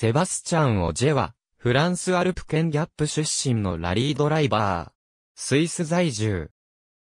セバスチャン・オジェは、フランスアルプ県ギャップ出身のラリードライバー。スイス在住。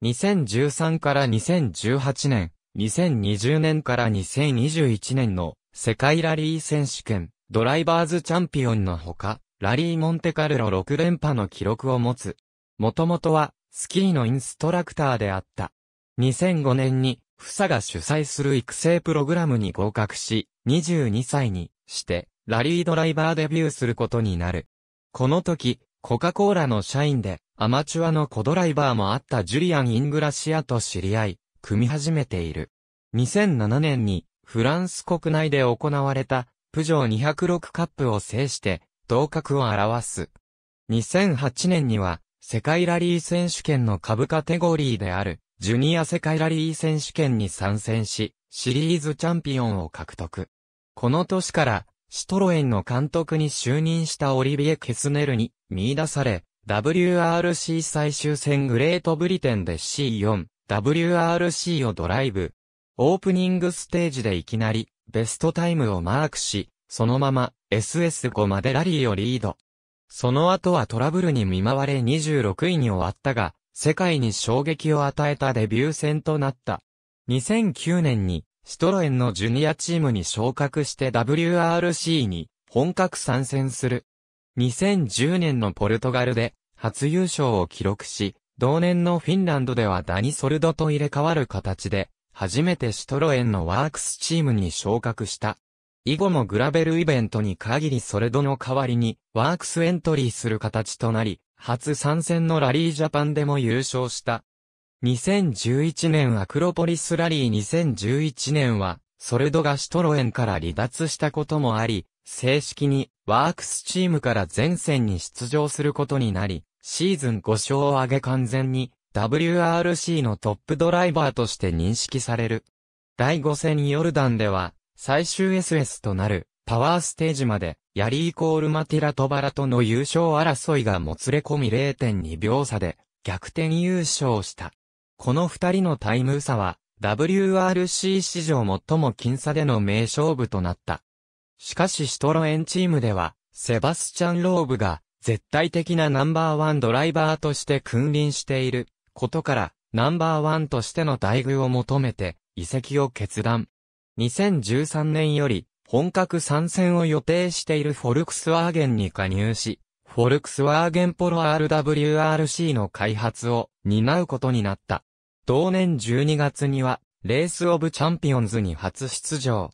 2013から2018年、2020年から2021年の世界ラリー選手権、ドライバーズチャンピオンのほか、ラリーモンテカルロ6連覇の記録を持つ。もともとは、スキーのインストラクターであった。2005年に、フサが主催する育成プログラムに合格し、22歳にして、ラリードライバーデビューすることになる。この時、コカ・コーラの社員で、アマチュアの子ドライバーもあったジュリアン・イングラシアと知り合い、組み始めている。2007年に、フランス国内で行われた、プジョー206カップを制して、頭角を表す。2008年には、世界ラリー選手権の株カテゴリーである、ジュニア世界ラリー選手権に参戦し、シリーズチャンピオンを獲得。この年から、シトロエンの監督に就任したオリビエ・ケスネルに見出され、WRC 最終戦グレートブリテンで C4、WRC をドライブ。オープニングステージでいきなり、ベストタイムをマークし、そのまま SS5 までラリーをリード。その後はトラブルに見舞われ26位に終わったが、世界に衝撃を与えたデビュー戦となった。2009年にシトロエンのジュニアチームに昇格して WRC に本格参戦する。2010年のポルトガルで初優勝を記録し、同年のフィンランドではダニソルドと入れ替わる形で、初めてシトロエンのワークスチームに昇格した。以後もグラベルイベントに限りソルドの代わりにワークスエントリーする形となり、初参戦のラリージャパンでも優勝した。2011年アクロポリスラリー2011年は、ソルドガシトロエンから離脱したこともあり、正式にワークスチームから前線に出場することになり、シーズン5勝を挙げ完全に WRC のトップドライバーとして認識される。第5戦ヨルダンでは、最終 SS となるパワーステージまで、ヤリー・コール・マティラ・トバラとの優勝争いがもつれ込み0.2秒差で逆転優勝した。この二人のタイム差は、WRC 史上最も僅差での名勝負となった。しかしシトロエンチームでは、セバスチャン・ローブが、絶対的なナンバーワンドライバーとして君臨していることから、ナンバーワンとしての待遇を求めて、移籍を決断。2013年より、本格参戦を予定しているフォルクスワーゲンに加入し、フォルクスワーゲンポロ RWRC の開発を担うことになった。同年12月には、レースオブチャンピオンズに初出場。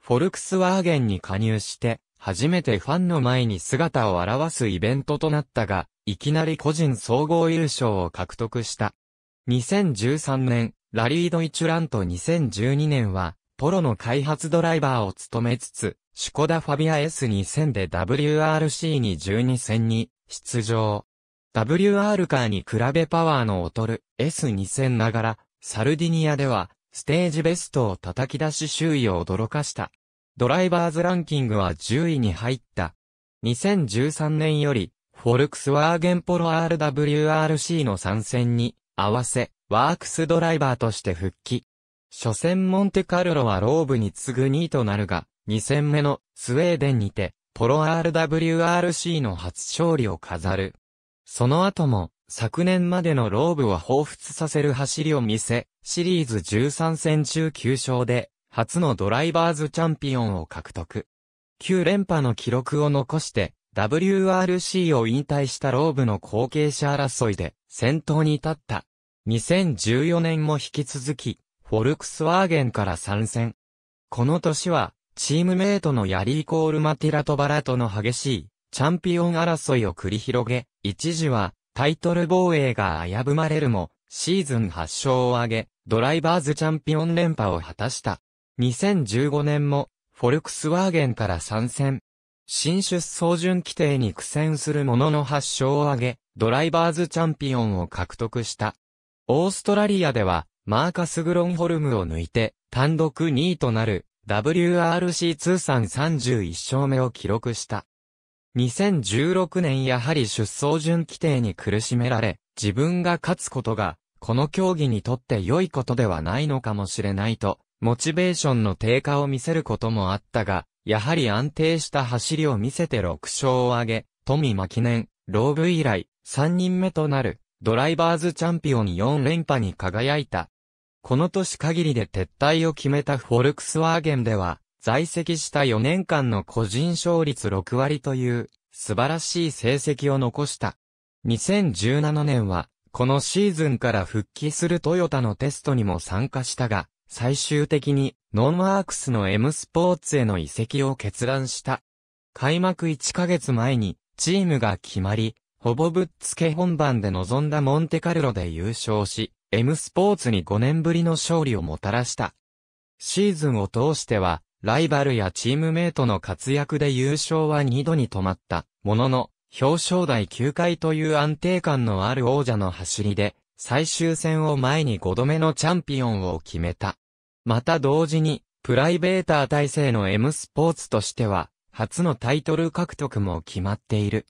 フォルクスワーゲンに加入して、初めてファンの前に姿を現すイベントとなったが、いきなり個人総合優勝を獲得した。2013年、ラリードイチュラント2012年は、ポロの開発ドライバーを務めつつ、シュコダファビア S2000 で WRC に12戦に出場。WR カーに比べパワーの劣る S2000 ながら、サルディニアでは、ステージベストを叩き出し周囲を驚かした。ドライバーズランキングは10位に入った。2013年より、フォルクスワーゲンポロ RWRC の参戦に、合わせ、ワークスドライバーとして復帰。初戦モンテカルロはローブに次ぐ2位となるが、2戦目のスウェーデンにて、ポロ RWRC の初勝利を飾る。その後も、昨年までのローブを彷彿させる走りを見せ、シリーズ13戦中9勝で、初のドライバーズチャンピオンを獲得。9連覇の記録を残して、WRC を引退したローブの後継者争いで、先頭に立った。2014年も引き続き、フォルクスワーゲンから参戦。この年は、チームメイトのヤリー・コールマティラトバラとの激しい、チャンピオン争いを繰り広げ、一時は、タイトル防衛が危ぶまれるも、シーズン8勝を挙げ、ドライバーズチャンピオン連覇を果たした。2015年も、フォルクスワーゲンから参戦。新出走順規定に苦戦するものの8勝を挙げ、ドライバーズチャンピオンを獲得した。オーストラリアでは、マーカス・グロンホルムを抜いて、単独2位となる、WRC 通算31勝目を記録した。2016年やはり出走順規定に苦しめられ、自分が勝つことが、この競技にとって良いことではないのかもしれないと、モチベーションの低下を見せることもあったが、やはり安定した走りを見せて6勝を挙げ、富巻記念、ローブ以来、3人目となる、ドライバーズチャンピオン4連覇に輝いた。この年限りで撤退を決めたフォルクスワーゲンでは、在籍した4年間の個人勝率6割という素晴らしい成績を残した。2017年は、このシーズンから復帰するトヨタのテストにも参加したが、最終的にノンワークスの M スポーツへの移籍を決断した。開幕1ヶ月前にチームが決まり、ほぼぶっつけ本番で臨んだモンテカルロで優勝し、M スポーツに5年ぶりの勝利をもたらした。シーズンを通しては、ライバルやチームメイトの活躍で優勝は2度に止まった、ものの、表彰台9回という安定感のある王者の走りで、最終戦を前に5度目のチャンピオンを決めた。また同時に、プライベーター体制の M スポーツとしては、初のタイトル獲得も決まっている。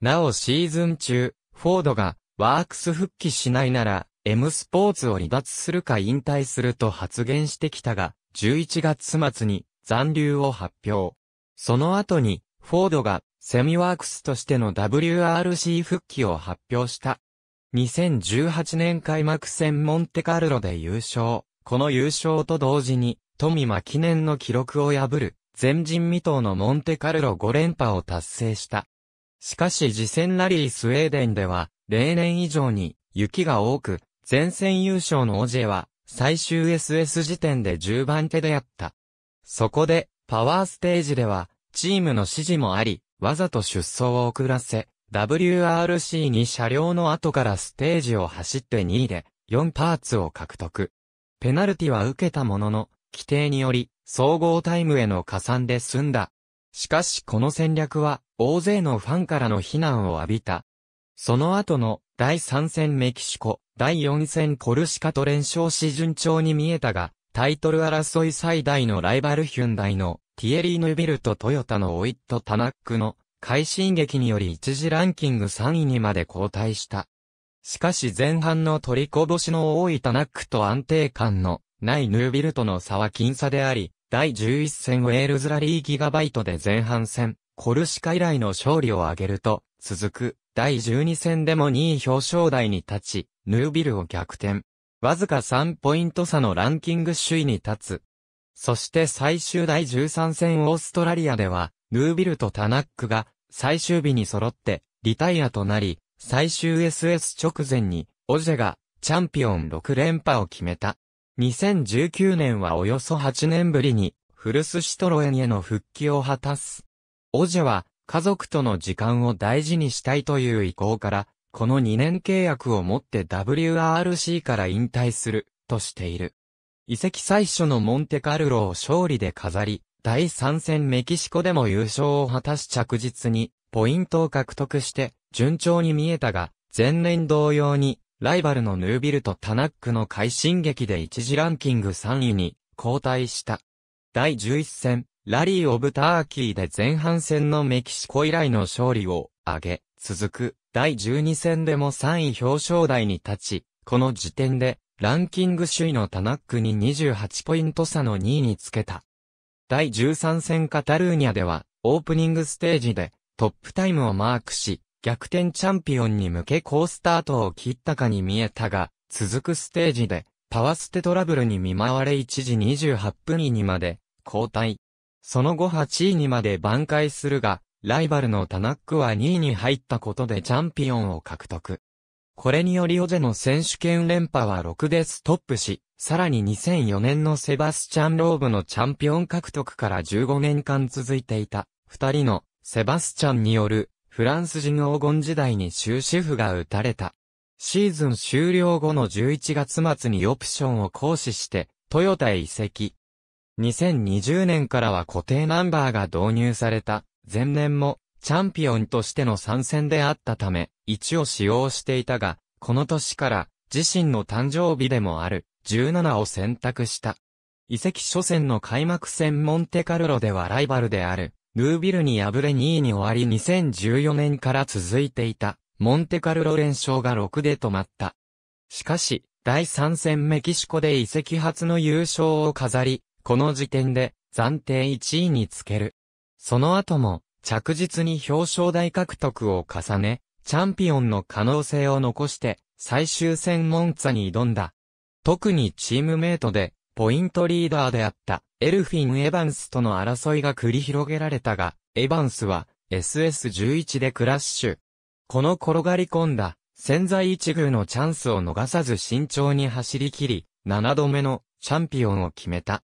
なおシーズン中、フォードが、ワークス復帰しないなら、M スポーツを離脱するか引退すると発言してきたが、11月末に、残留を発表。その後に、フォードがセミワークスとしての WRC 復帰を発表した。2018年開幕戦モンテカルロで優勝。この優勝と同時に、富間記念の記録を破る、前人未到のモンテカルロ5連覇を達成した。しかし次戦ラリースウェーデンでは、例年以上に雪が多く、前線優勝のオジェは、最終 SS 時点で10番手であった。そこで、パワーステージでは、チームの指示もあり、わざと出走を遅らせ、WRC に車両の後からステージを走って2位で、4パーツを獲得。ペナルティは受けたものの、規定により、総合タイムへの加算で済んだ。しかしこの戦略は、大勢のファンからの非難を浴びた。その後の、第3戦メキシコ、第4戦コルシカと連勝し順調に見えたが、タイトル争い最大のライバルヒュンダイのティエリー・ヌビルとトヨタのオイット・タナックの快進撃により一時ランキング3位にまで後退した。しかし前半の取りこぼしの多いタナックと安定感のないヌービルとの差は僅差であり、第11戦ウェールズラリーギガバイトで前半戦、コルシカ以来の勝利を挙げると、続く、第12戦でも2位表彰台に立ち、ヌービルを逆転。わずか3ポイント差のランキング首位に立つ。そして最終第13戦オーストラリアでは、ヌービルとタナックが最終日に揃ってリタイアとなり、最終 SS 直前にオジェがチャンピオン6連覇を決めた。2019年はおよそ8年ぶりにフルスシトロエンへの復帰を果たす。オジェは家族との時間を大事にしたいという意向からこの2年契約をもって WRC から引退する、としている。移籍最初のモンテカルロを勝利で飾り、第3戦メキシコでも優勝を果たし着実に、ポイントを獲得して、順調に見えたが、前年同様に、ライバルのヌービルとタナックの快進撃で一次ランキング3位に、後退した。第11戦、ラリー・オブ・ターキーで前半戦のメキシコ以来の勝利を挙げ、続く第12戦でも3位表彰台に立ち、この時点で、ランキング首位のタナックに28ポイント差の2位につけた。第13戦カタルーニャでは、オープニングステージで、トップタイムをマークし、逆転チャンピオンに向け好スタートを切ったかに見えたが、続くステージで、パワーステトラブルに見舞われ1時28分位にまで、交代。その後8位にまで挽回するが、ライバルのタナックは2位に入ったことでチャンピオンを獲得。これによりオジェの選手権連覇は6でストップし、さらに2004年のセバスチャン・ローブのチャンピオン獲得から15年間続いていた、二人のセバスチャンによるフランス人黄金時代に終止符が打たれた。シーズン終了後の11月末にオプションを行使して、トヨタへ移籍。2020年からは固定ナンバーが導入された、前年もチャンピオンとしての参戦であったため、1を使用していたが、この年から自身の誕生日でもある17を選択した。移籍初戦の開幕戦モンテカルロではライバルである、ヌービルに敗れ2位に終わり2014年から続いていた、モンテカルロ連勝が6で止まった。しかし、第3戦メキシコで移籍初の優勝を飾り、この時点で暫定1位につける。その後も、着実に表彰台獲得を重ね、チャンピオンの可能性を残して、最終戦モンツァに挑んだ。特にチームメイトで、ポイントリーダーであった、エルフィン・エヴァンスとの争いが繰り広げられたが、エヴァンスは、SS11 でクラッシュ。この転がり込んだ、潜在一遇のチャンスを逃さず慎重に走り切り、7度目のチャンピオンを決めた。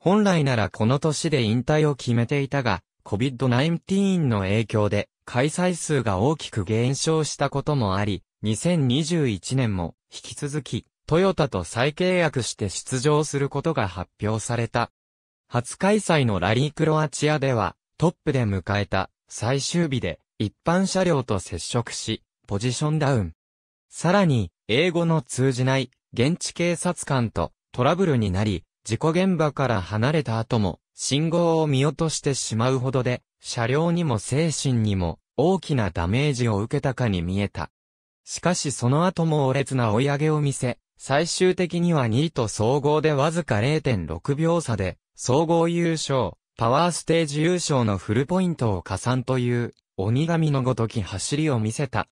本来ならこの年で引退を決めていたが、COVID-19 の影響で開催数が大きく減少したこともあり、2021年も引き続きトヨタと再契約して出場することが発表された。初開催のラリークロアチアではトップで迎えた最終日で一般車両と接触し、ポジションダウン。さらに、英語の通じない現地警察官とトラブルになり、事故現場から離れた後も、信号を見落としてしまうほどで、車両にも精神にも、大きなダメージを受けたかに見えた。しかしその後も猛烈な追い上げを見せ、最終的には2位と総合でわずか0.6秒差で、総合優勝、パワーステージ優勝のフルポイントを加算という、鬼神のごとき走りを見せた。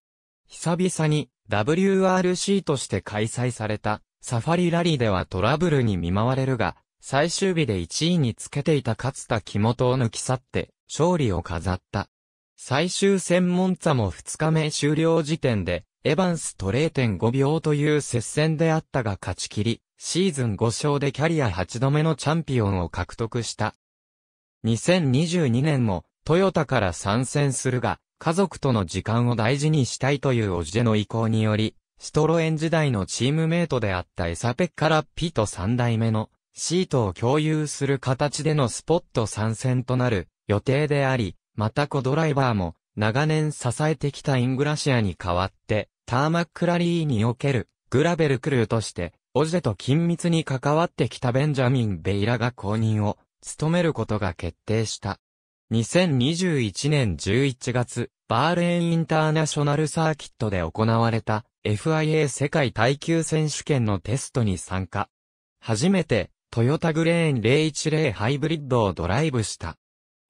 久々に WRC として開催されたサファリラリーではトラブルに見舞われるが、最終日で1位につけていた勝田木本を抜き去って、勝利を飾った。最終専門座も2日目終了時点で、エヴァンスと0.5秒という接戦であったが勝ち切り、シーズン5勝でキャリア8度目のチャンピオンを獲得した。2022年も、トヨタから参戦するが、家族との時間を大事にしたいというオジェの意向により、シトロエン時代のチームメイトであったエサペッカラッピと3代目のシートを共有する形でのスポット参戦となる予定であり、またコドライバーも長年支えてきたイングラシアに代わって、ターマックラリーにおけるグラベルクルーとして、オジェと緊密に関わってきたベンジャミン・ベイラが公認を務めることが決定した。2021年11月、バーレーンインターナショナルサーキットで行われた FIA 世界耐久選手権のテストに参加。初めて、トヨタグレーン010ハイブリッドをドライブした。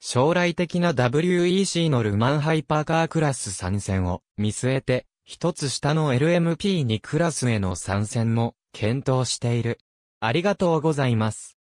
将来的な WEC のルマンハイパーカークラス参戦を見据えて、一つ下の LMP2 クラスへの参戦も検討している。ありがとうございます。